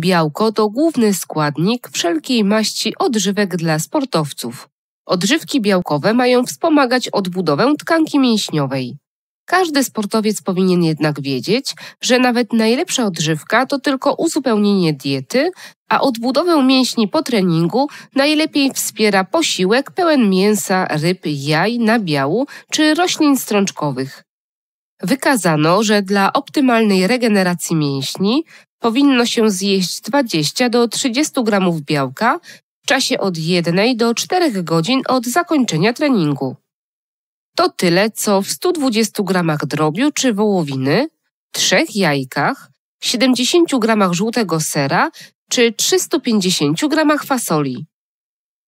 Białko to główny składnik wszelkiej maści odżywek dla sportowców. Odżywki białkowe mają wspomagać odbudowę tkanki mięśniowej. Każdy sportowiec powinien jednak wiedzieć, że nawet najlepsza odżywka to tylko uzupełnienie diety, a odbudowę mięśni po treningu najlepiej wspiera posiłek pełen mięsa, ryb, jaj, nabiału czy roślin strączkowych. Wykazano, że dla optymalnej regeneracji mięśni powinno się zjeść 20 do 30 gramów białka w czasie od 1 do 4 godzin od zakończenia treningu. To tyle, co w 120 gramach drobiu czy wołowiny, 3 jajkach, 70 gramach żółtego sera czy 350 gramach fasoli.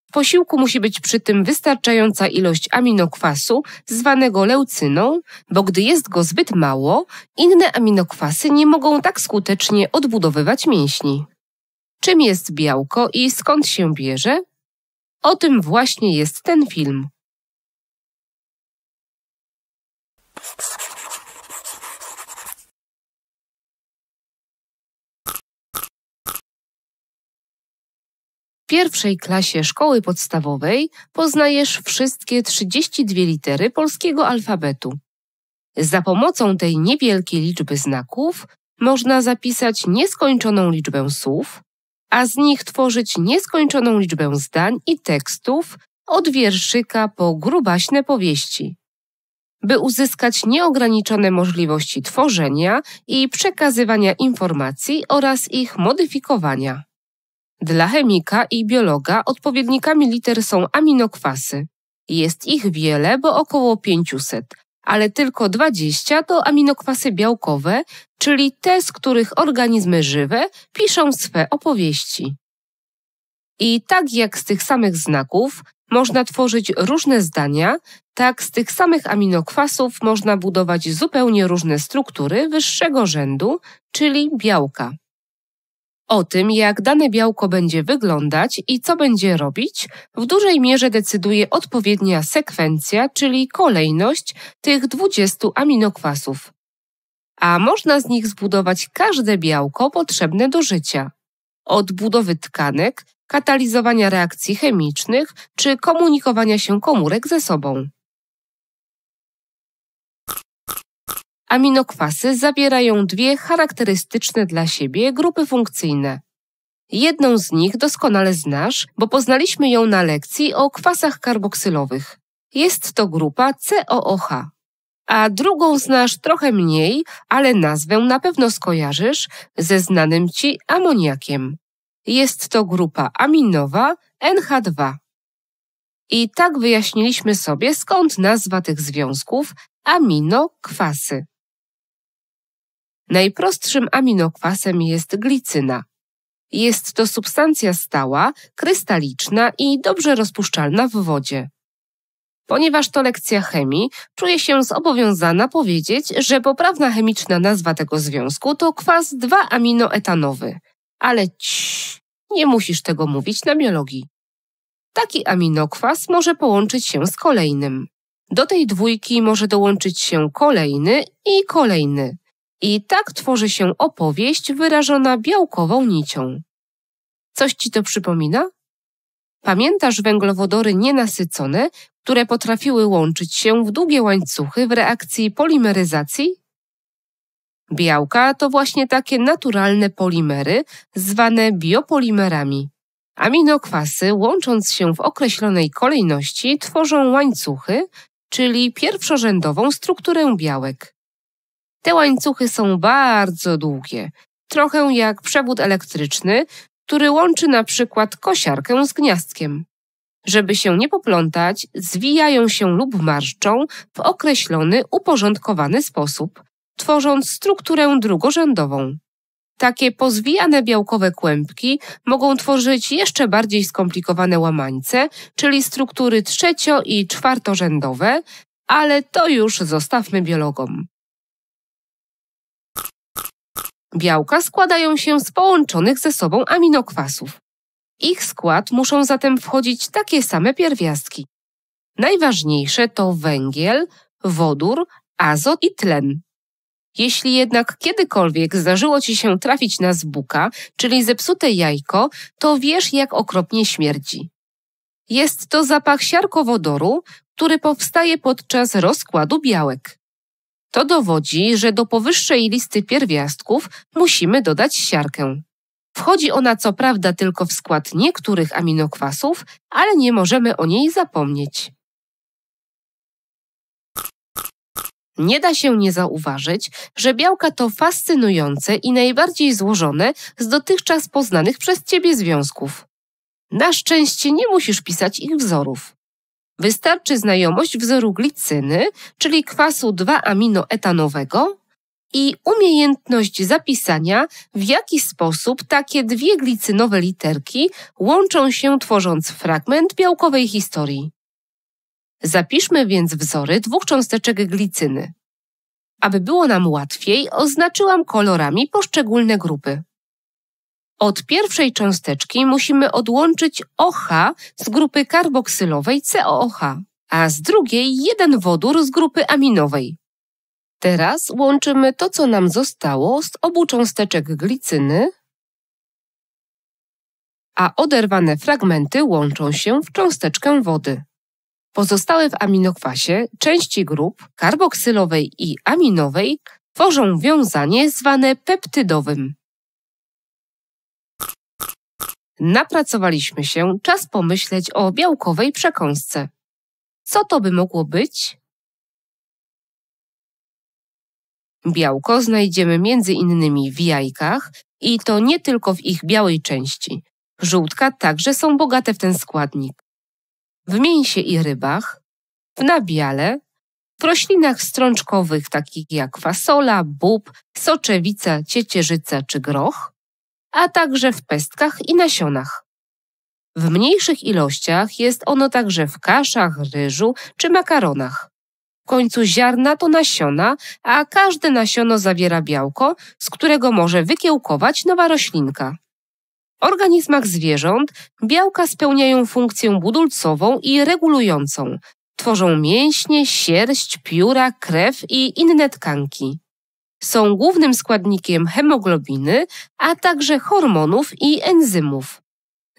W posiłku musi być przy tym wystarczająca ilość aminokwasu, zwanego leucyną, bo gdy jest go zbyt mało, inne aminokwasy nie mogą tak skutecznie odbudowywać mięśni. Czym jest białko i skąd się bierze? O tym właśnie jest ten film. W pierwszej klasie szkoły podstawowej poznajesz wszystkie 32 litery polskiego alfabetu. Za pomocą tej niewielkiej liczby znaków można zapisać nieskończoną liczbę słów, a z nich tworzyć nieskończoną liczbę zdań i tekstów od wierszyka po grubaśne powieści. By uzyskać nieograniczone możliwości tworzenia i przekazywania informacji oraz ich modyfikowania. Dla chemika i biologa odpowiednikami liter są aminokwasy. Jest ich wiele, bo około 500, ale tylko 20 to aminokwasy białkowe, czyli te, z których organizmy żywe piszą swe opowieści. I tak jak z tych samych znaków można tworzyć różne zdania, tak z tych samych aminokwasów można budować zupełnie różne struktury wyższego rzędu, czyli białka. O tym, jak dane białko będzie wyglądać i co będzie robić, w dużej mierze decyduje odpowiednia sekwencja, czyli kolejność tych 20 aminokwasów. A można z nich zbudować każde białko potrzebne do życia. Od budowy tkanek, katalizowania reakcji chemicznych czy komunikowania się komórek ze sobą. Aminokwasy zawierają dwie charakterystyczne dla siebie grupy funkcyjne. Jedną z nich doskonale znasz, bo poznaliśmy ją na lekcji o kwasach karboksylowych. Jest to grupa COOH. A drugą znasz trochę mniej, ale nazwę na pewno skojarzysz ze znanym ci amoniakiem. Jest to grupa aminowa NH2. I tak wyjaśniliśmy sobie, skąd nazwa tych związków aminokwasy. Najprostszym aminokwasem jest glicyna. Jest to substancja stała, krystaliczna i dobrze rozpuszczalna w wodzie. Ponieważ to lekcja chemii, czuję się zobowiązana powiedzieć, że poprawna chemiczna nazwa tego związku to kwas 2-aminoetanowy. Ale ciii, nie musisz tego mówić na biologii. Taki aminokwas może połączyć się z kolejnym. Do tej dwójki może dołączyć się kolejny i kolejny. I tak tworzy się opowieść wyrażona białkową nicią. Coś ci to przypomina? Pamiętasz węglowodory nienasycone, które potrafiły łączyć się w długie łańcuchy w reakcji polimeryzacji? Białka to właśnie takie naturalne polimery, zwane biopolimerami. Aminokwasy, łącząc się w określonej kolejności, tworzą łańcuchy, czyli pierwszorzędową strukturę białek. Te łańcuchy są bardzo długie, trochę jak przewód elektryczny, który łączy na przykład kosiarkę z gniazdkiem. Żeby się nie poplątać, zwijają się lub marszczą w określony, uporządkowany sposób, tworząc strukturę drugorzędową. Takie pozwijane białkowe kłębki mogą tworzyć jeszcze bardziej skomplikowane łamańce, czyli struktury trzecio- i czwartorzędowe, ale to już zostawmy biologom. Białka składają się z połączonych ze sobą aminokwasów. Ich skład muszą zatem wchodzić takie same pierwiastki. Najważniejsze to węgiel, wodór, azot i tlen. Jeśli jednak kiedykolwiek zdarzyło ci się trafić na zbuka, czyli zepsute jajko, to wiesz, jak okropnie śmierdzi. Jest to zapach siarkowodoru, który powstaje podczas rozkładu białek. To dowodzi, że do powyższej listy pierwiastków musimy dodać siarkę. Wchodzi ona co prawda tylko w skład niektórych aminokwasów, ale nie możemy o niej zapomnieć. Nie da się nie zauważyć, że białka to fascynujące i najbardziej złożone z dotychczas poznanych przez Ciebie związków. Na szczęście nie musisz pisać ich wzorów. Wystarczy znajomość wzoru glicyny, czyli kwasu 2-aminoetanowego i umiejętność zapisania, w jaki sposób takie dwie glicynowe literki łączą się tworząc fragment białkowej historii. Zapiszmy więc wzory dwóch cząsteczek glicyny. Aby było nam łatwiej, oznaczyłam kolorami poszczególne grupy. Od pierwszej cząsteczki musimy odłączyć OH z grupy karboksylowej COOH, a z drugiej jeden wodór z grupy aminowej. Teraz łączymy to, co nam zostało z obu cząsteczek glicyny, a oderwane fragmenty łączą się w cząsteczkę wody. Pozostałe w aminokwasie części grup karboksylowej i aminowej tworzą wiązanie zwane peptydowym. Napracowaliśmy się, czas pomyśleć o białkowej przekąsce. Co to by mogło być? Białko znajdziemy między innymi w jajkach i to nie tylko w ich białej części. Żółtka także są bogate w ten składnik. W mięsie i rybach, w nabiale, w roślinach strączkowych takich jak fasola, bób, soczewica, ciecierzyca czy groch, a także w pestkach i nasionach. W mniejszych ilościach jest ono także w kaszach, ryżu czy makaronach. W końcu ziarna to nasiona, a każde nasiono zawiera białko, z którego może wykiełkować nowa roślinka. W organizmach zwierząt białka spełniają funkcję budulcową i regulującą. Tworzą mięśnie, sierść, pióra, krew i inne tkanki. Są głównym składnikiem hemoglobiny, a także hormonów i enzymów.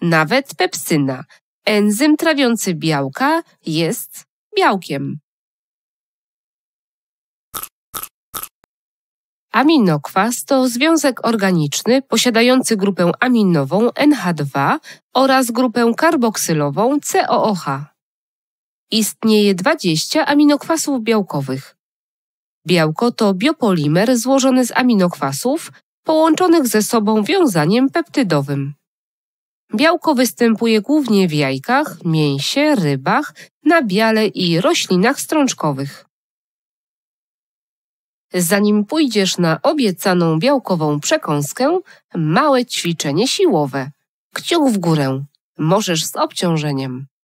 Nawet pepsyna, enzym trawiący białka, jest białkiem. Aminokwas to związek organiczny posiadający grupę aminową NH2 oraz grupę karboksylową COOH. Istnieje 20 aminokwasów białkowych. Białko to biopolimer złożony z aminokwasów połączonych ze sobą wiązaniem peptydowym. Białko występuje głównie w jajkach, mięsie, rybach, na i roślinach strączkowych. Zanim pójdziesz na obiecaną białkową przekąskę, małe ćwiczenie siłowe. Kciuk w górę. Możesz z obciążeniem.